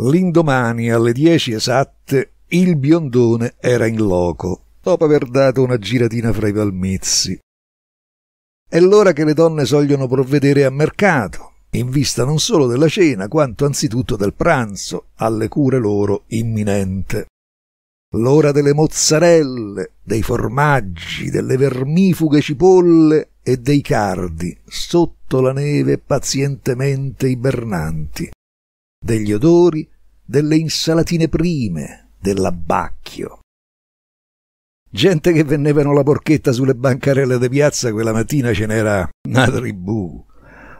L'indomani alle dieci esatte il biondone era in loco, dopo aver dato una giratina fra i palmizi. È l'ora che le donne sogliono provvedere a mercato, in vista non solo della cena, quanto anzitutto del pranzo, alle cure loro imminente. L'ora delle mozzarelle, dei formaggi, delle vermifughe cipolle e dei cardi, sotto la neve pazientemente ibernanti degli odori, delle insalatine prime, dell'abbacchio. Gente che venevano la porchetta sulle bancarelle di piazza quella mattina ce n'era una tribù.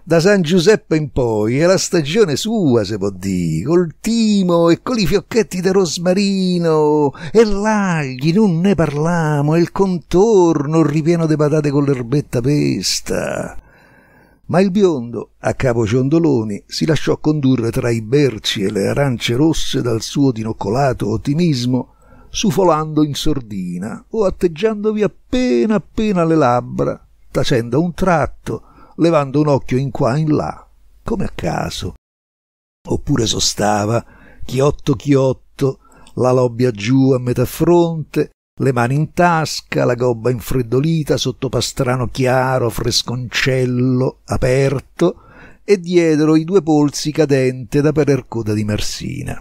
Da San Giuseppe in poi è la stagione sua, se può dire, col timo e con i fiocchetti di rosmarino e l'agli, non ne parliamo, e il contorno ripieno di patate con l'erbetta pesta ma il biondo, a capo ciondoloni, si lasciò condurre tra i berci e le arance rosse dal suo dinoccolato ottimismo, sufolando in sordina o atteggiandovi appena appena le labbra, tacendo a un tratto, levando un occhio in qua e in là, come a caso. Oppure sostava, chiotto chiotto, la lobbia giù a metà fronte, le mani in tasca, la gobba infreddolita sotto pastrano chiaro, fresconcello, aperto, e dietro i due polsi cadente da perercoda di marsina.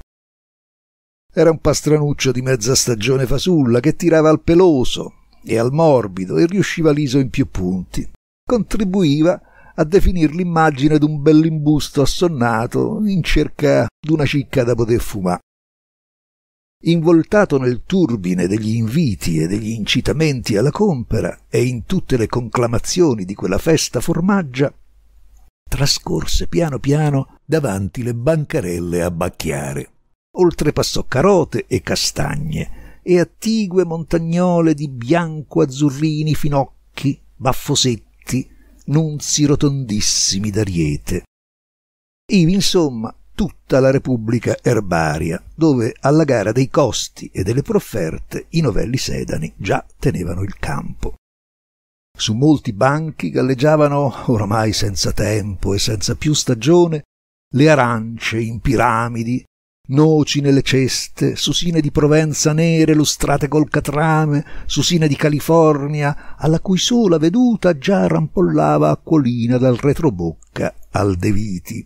Era un pastranuccio di mezza stagione fasulla che tirava al peloso e al morbido e riusciva liso in più punti. Contribuiva a definir l'immagine d'un bell'imbusto assonnato in cerca d'una cicca da poter fumare involtato nel turbine degli inviti e degli incitamenti alla compera e in tutte le conclamazioni di quella festa formaggia, trascorse piano piano davanti le bancarelle a bacchiare. Oltrepassò carote e castagne e attigue montagnole di bianco azzurrini finocchi, baffosetti, nunzi rotondissimi d'ariete. Ivi, insomma, tutta la Repubblica erbaria, dove alla gara dei costi e delle profferte i novelli sedani già tenevano il campo. Su molti banchi galleggiavano, ormai senza tempo e senza più stagione, le arance in piramidi, noci nelle ceste, susine di Provenza nere lustrate col catrame, susine di California, alla cui sola veduta già rampollava acquolina dal retrobocca al Deviti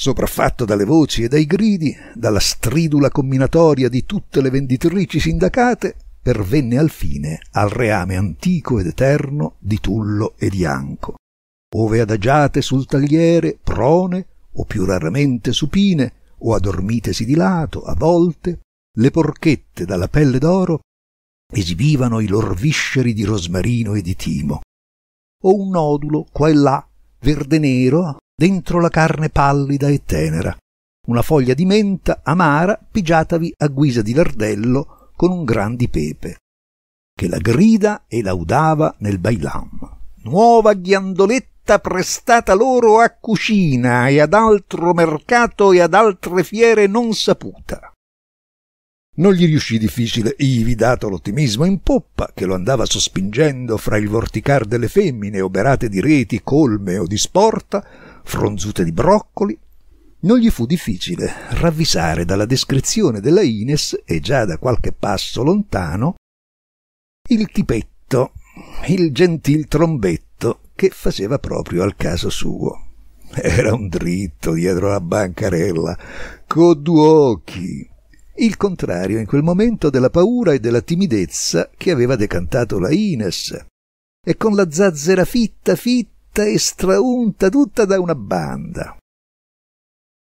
sopraffatto dalle voci e dai gridi, dalla stridula combinatoria di tutte le venditrici sindacate, pervenne al fine al reame antico ed eterno di Tullo e di Anco, ove adagiate sul tagliere, prone, o più raramente supine, o adormitesi di lato, a volte, le porchette dalla pelle d'oro esibivano i lor visceri di rosmarino e di timo, o un nodulo qua e là, verde nero, dentro la carne pallida e tenera, una foglia di menta amara pigiatavi a guisa di verdello con un gran di pepe, che la grida e laudava nel bailam. Nuova ghiandoletta prestata loro a cucina e ad altro mercato e ad altre fiere non saputa. Non gli riuscì difficile, ivi dato l'ottimismo in poppa che lo andava sospingendo fra il vorticar delle femmine oberate di reti colme o di sporta, fronzute di broccoli, non gli fu difficile ravvisare dalla descrizione della Ines e già da qualche passo lontano il tipetto, il gentil trombetto che faceva proprio al caso suo. Era un dritto dietro la bancarella, co due occhi. Il contrario in quel momento della paura e della timidezza che aveva decantato la Ines. E con la zazzera fitta fitta unta e straunta tutta da una banda.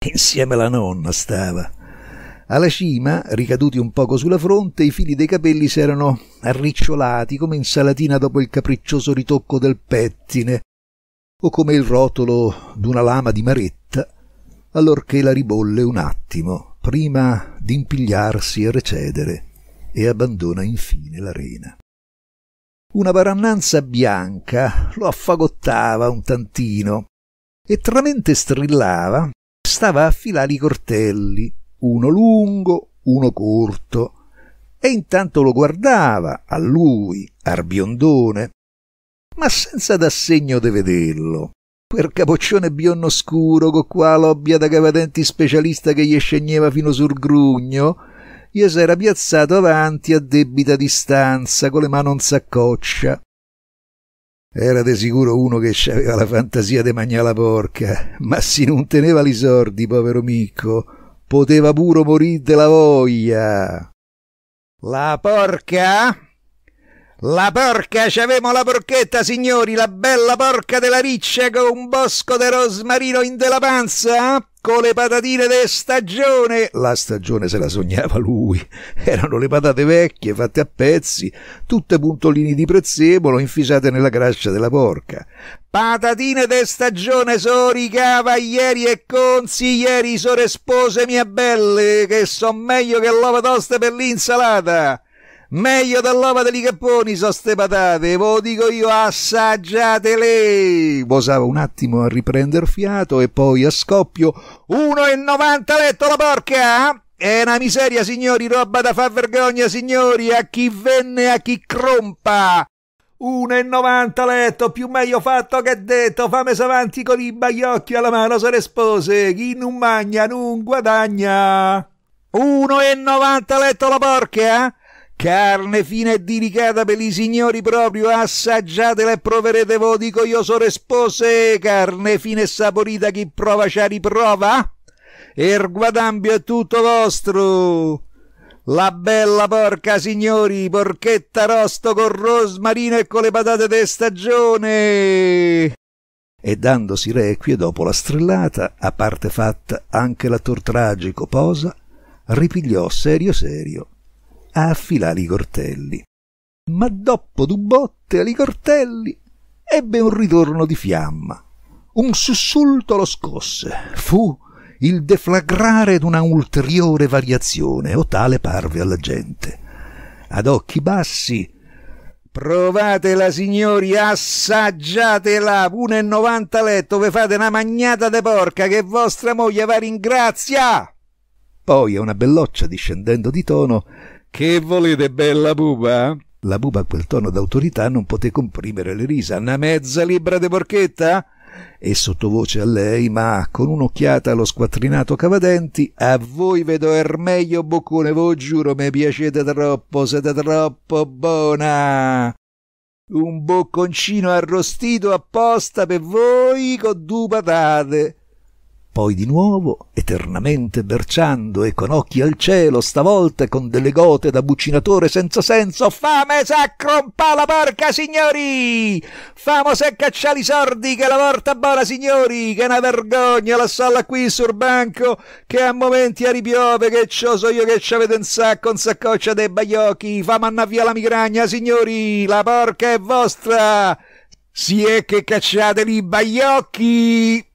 Insieme alla nonna stava. Alla cima, ricaduti un poco sulla fronte, i fili dei capelli si erano arricciolati come insalatina dopo il capriccioso ritocco del pettine o come il rotolo d'una lama di maretta allorché la ribolle un attimo prima d'impigliarsi e recedere e abbandona infine l'arena una parannanza bianca lo affagottava un tantino e tra mente strillava stava a filare i cortelli, uno lungo, uno corto, e intanto lo guardava, a lui, arbiondone, ma senza d'assegno di vederlo. Quel capoccione biondo scuro, con qua l'obbia da cavadenti specialista che gli scegneva fino sul grugno, io s'era piazzato avanti a debita distanza, con le mani in saccoccia. Era de sicuro uno che aveva la fantasia di mangiare la porca, ma si non teneva li sordi, povero micco, poteva puro morire della voglia. La porca? La porca, ci avemo la porchetta, signori, la bella porca della riccia con un bosco di rosmarino in della panza, eh? con le patatine de stagione. La stagione se la sognava lui. Erano le patate vecchie, fatte a pezzi, tutte puntolini di prezzemolo infisate nella grascia della porca. Patatine de stagione, sori cavalieri e consiglieri, so spose mie belle, che son meglio che l'ova toste per l'insalata. Meglio dell'ova degli capponi sono ste patate, ve lo dico io, assaggiatele! Posava un attimo a riprender fiato e poi a scoppio 1,90 letto la porca! Eh? È una miseria, signori, roba da far vergogna, signori, a chi venne, a chi crompa! 1,90 letto, più meglio fatto che detto, fame savanti con i bagliocchi alla mano se le spose, chi non magna non guadagna. 1,90 letto la porca? Eh? Carne fina e diricata per i signori proprio, assaggiatela e proverete voi, dico io sono spose, carne fina e saporita, chi prova ci riprova. Il er guadambio è tutto vostro. La bella porca, signori, porchetta rosto con rosmarino e con le patate de stagione e dandosi requie dopo la strellata, a parte fatta anche l'attor tragico Posa, ripigliò serio serio a affilare i cortelli. Ma dopo due botte ali cortelli ebbe un ritorno di fiamma. Un sussulto lo scosse. Fu il deflagrare d'una ulteriore variazione, o tale parve alla gente. Ad occhi bassi Provatela, signori, assaggiatela, 1,90 letto, ve fate una magnata de porca che vostra moglie va ringrazia! Poi a una belloccia discendendo di tono che volete, bella buba? La buba a quel tono d'autorità non poté comprimere le risa. Una mezza libra di porchetta? E sottovoce a lei, ma con un'occhiata allo squattrinato cavadenti, a voi vedo er meglio boccone, voi giuro, mi piacete troppo, siete troppo buona. Un bocconcino arrostito apposta per voi con due patate. Poi di nuovo, eternamente berciando e con occhi al cielo, stavolta con delle gote da bucinatore senza senso, fame sacrompa la porca, signori! Famo se cacciali sordi che la morta buona, signori! Che una vergogna la sala qui sul banco, che a momenti ripiove, che ciò so io che ci avete un sacco, un saccoccia dei baiocchi, famo anna via la migragna, signori! La porca è vostra! Si è che cacciate lì baiocchi!